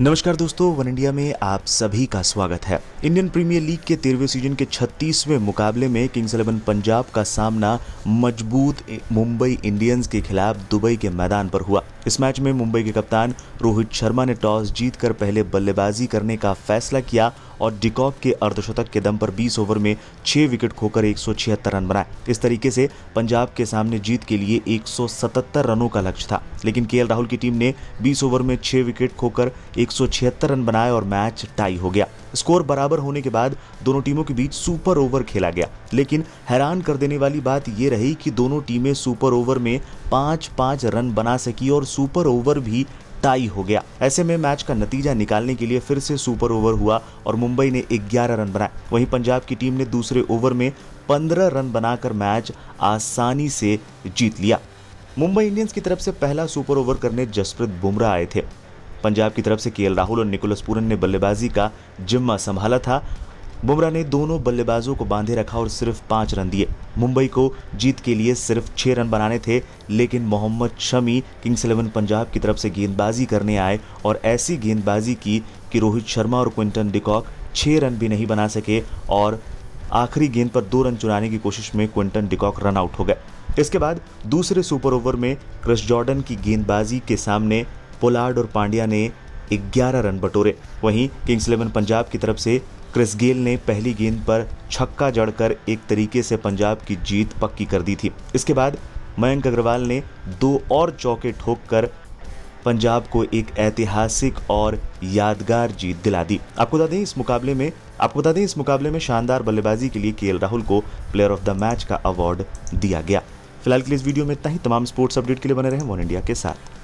नमस्कार दोस्तों one India में आप सभी का स्वागत है इंडियन प्रीमियर लीग के तेरहवें सीजन के 36वें मुकाबले में किंग्स इलेवन पंजाब का सामना मजबूत मुंबई इंडियंस के खिलाफ दुबई के मैदान पर हुआ इस मैच में मुंबई के कप्तान रोहित शर्मा ने टॉस जीतकर पहले बल्लेबाजी करने का फैसला किया और डिकॉक के अर्धशतक के दम पर 20 ओवर में 6 विकेट खोकर एक रन बनाए इस तरीके से पंजाब के सामने जीत के लिए 177 रनों का लक्ष्य था लेकिन के राहुल की टीम ने 20 ओवर में 6 विकेट खोकर एक रन बनाए और मैच टाई हो गया स्कोर बराबर होने के बाद दोनों टीमों के बीच सुपर ओवर खेला गया लेकिन हैरान कर देने वाली बात यह रही कि दोनों टीमें सुपर ओवर में पाँच पाँच रन बना सकी और सुपर ओवर भी टाई हो गया ऐसे में मैच का नतीजा निकालने के लिए फिर से सुपर ओवर हुआ और मुंबई ने 11 रन बनाए वहीं पंजाब की टीम ने दूसरे ओवर में 15 रन बनाकर मैच आसानी से जीत लिया मुंबई इंडियंस की तरफ से पहला सुपर ओवर करने जसप्रीत बुमराह आए थे पंजाब की तरफ से के राहुल और निकोलस पूरन ने बल्लेबाजी का जिम्मा संभाला था बुमराह ने दोनों बल्लेबाजों को बांधे रखा और सिर्फ पांच रन दिए मुंबई को जीत के लिए सिर्फ छह रन बनाने थे लेकिन मोहम्मद शमी किंग्स इलेवन पंजाब की तरफ से गेंदबाजी करने आए और ऐसी गेंदबाजी की कि रोहित शर्मा और क्विंटन डिकॉक छः रन भी नहीं बना सके और आखिरी गेंद पर दो रन चुराने की कोशिश में क्विंटन डिकॉक रन आउट हो गए इसके बाद दूसरे सुपर ओवर में क्रिस जॉर्डन की गेंदबाजी के सामने पोलार्ड और पांड्या ने 11 रन बटोरे वहीं किंग्स इलेवन पंजाब की तरफ से क्रिस गेल ने पहली गेंद पर छक्का जड़कर एक तरीके से पंजाब की जीत पक्की कर दी थी इसके बाद मयंक अग्रवाल ने दो और चौके ठोक कर पंजाब को एक ऐतिहासिक और यादगार जीत दिला दी आपको बता दें इस मुकाबले में आपको बता दें इस मुकाबले में शानदार बल्लेबाजी के लिए के राहुल को प्लेयर ऑफ द मैच का अवार्ड दिया गया फिलहाल के लिए इस वीडियो में इतना ही तमाम स्पोर्ट्स अपडेट के लिए बने रहे वन इंडिया के साथ